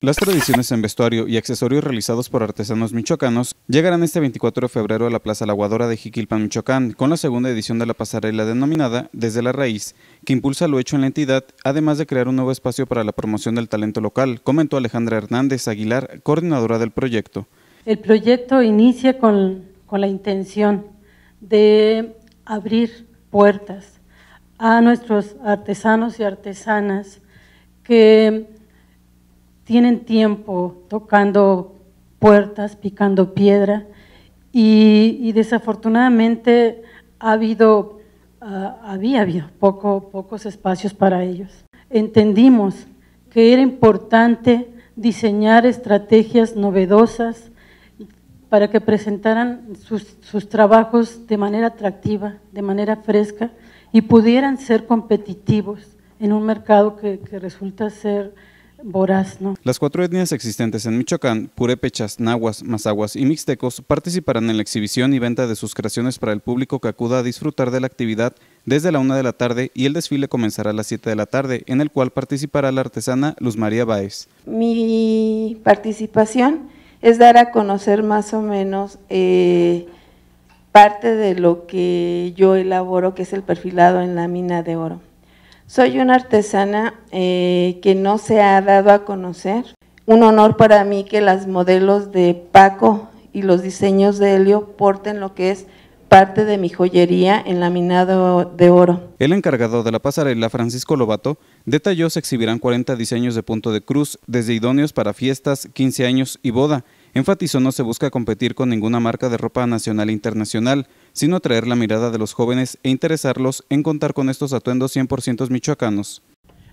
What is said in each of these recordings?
Las tradiciones en vestuario y accesorios realizados por artesanos michoacanos llegarán este 24 de febrero a la Plaza Laguadora de Jiquilpan, Michoacán, con la segunda edición de la pasarela denominada Desde la Raíz, que impulsa lo hecho en la entidad, además de crear un nuevo espacio para la promoción del talento local, comentó Alejandra Hernández Aguilar, coordinadora del proyecto. El proyecto inicia con, con la intención de abrir puertas a nuestros artesanos y artesanas que tienen tiempo tocando puertas, picando piedra y, desafortunadamente ha habido, ah, había poco, pocos espacios para ellos. Entendimos que era importante diseñar estrategias novedosas para que presentaran sus, trabajos de manera atractiva, de manera fresca y pudieran ser competitivos en un mercado que resulta ser las cuatro etnias existentes en Michoacán, purépechas, nahuas, mazaguas y mixtecos, participarán en la exhibición y venta de sus creaciones para el público que acuda a disfrutar de la actividad desde la una de la tarde y el desfile comenzará a las siete de la tarde, en el cual participará la artesana Luz María Báez. Mi participación es dar a conocer más o menos eh, parte de lo que yo elaboro, que es el perfilado en la mina de oro. Soy una artesana eh, que no se ha dado a conocer. Un honor para mí que las modelos de Paco y los diseños de Helio porten lo que es parte de mi joyería en laminado de oro. El encargado de la pasarela, Francisco Lobato, detalló se exhibirán 40 diseños de punto de cruz, desde idóneos para fiestas, 15 años y boda. Enfatizó no se busca competir con ninguna marca de ropa nacional e internacional, sino atraer la mirada de los jóvenes e interesarlos en contar con estos atuendos 100% michoacanos.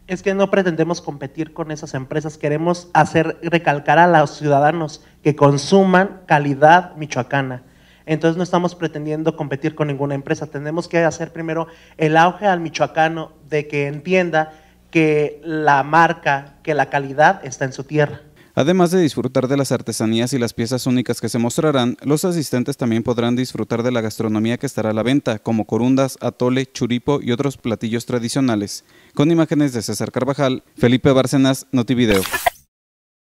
Es que no pretendemos competir con esas empresas, queremos hacer recalcar a los ciudadanos que consuman calidad michoacana. Entonces no estamos pretendiendo competir con ninguna empresa, tenemos que hacer primero el auge al michoacano de que entienda que la marca, que la calidad está en su tierra. Además de disfrutar de las artesanías y las piezas únicas que se mostrarán, los asistentes también podrán disfrutar de la gastronomía que estará a la venta, como corundas, atole, churipo y otros platillos tradicionales. Con imágenes de César Carvajal, Felipe Bárcenas, Notivideo.